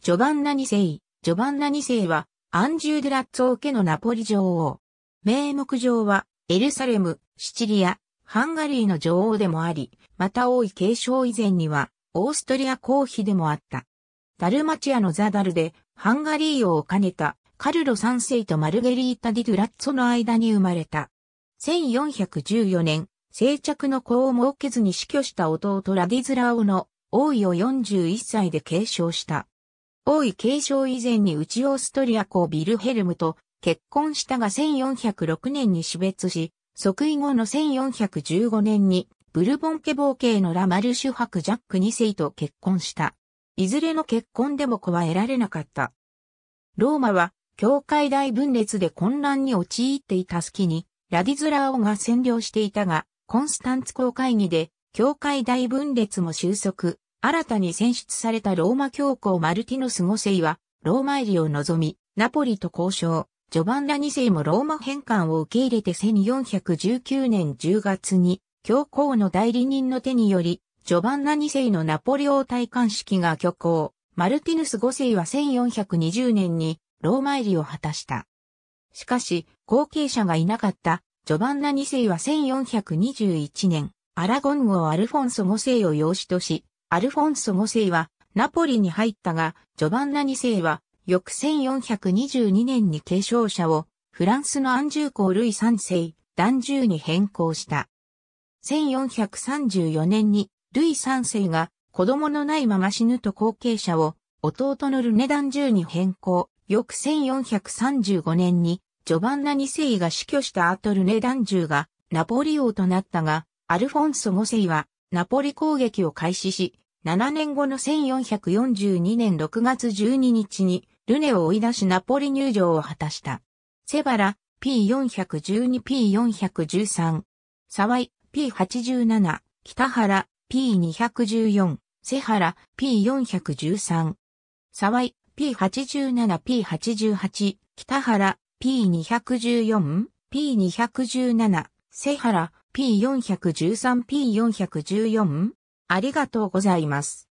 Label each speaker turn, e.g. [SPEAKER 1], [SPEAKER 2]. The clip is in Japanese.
[SPEAKER 1] ジョバンナ二世、ジョバンナ二世は、アンジュ・デュラッツォー家のナポリ女王。名目上は、エルサレム、シチリア、ハンガリーの女王でもあり、また王位継承以前には、オーストリア公妃でもあった。ダルマチアのザダルで、ハンガリー王を兼ねた、カルロ3世とマルゲリータ・ディ・ドゥラッツォの間に生まれた。1414年、生着の子を設けずに死去した弟ラディズラオの王位を41歳で継承した。王位継承以前に内オーストリア公ビルヘルムと結婚したが1406年に死別し、即位後の1415年にブルボン家冒険のラマルシュ伯ジャック2世と結婚した。いずれの結婚でも子は得られなかった。ローマは教会大分裂で混乱に陥っていた隙に、ラディズラー王が占領していたが、コンスタンツ公会議で教会大分裂も収束、新たに選出されたローマ教皇マルティノス5世は、ローマ入りを望み、ナポリと交渉、ジョバンナ2世もローマ返還を受け入れて1419年10月に、教皇の代理人の手により、ジョバンナ2世のナポリ王戴冠式が挙行。マルティヌス5世は1420年にローマ入りを果たした。しかし、後継者がいなかったジョバンナ2世は1421年、アラゴン号アルフォンソ5世を養子とし、アルフォンソ5世はナポリに入ったが、ジョバンナ2世は翌1422年に継承者をフランスのアンジュー公ルイ3世、ダンジューに変更した。1434年にルイ3世が子供のないまま死ぬと後継者を弟のルネダンジューに変更。翌1435年にジョバンナ2世が死去した後ルネダンジューがナポリ王となったが、アルフォンソ5世はナポリ攻撃を開始し、7年後の1442年6月12日に、ルネを追い出しナポリ入場を果たした。セバラ、P412、P413。ワイ、P87。北原、P214。ハラ、P413。ワイ、P87、P88。北原、P214、P217。セハラ P413P414 ありがとうございます。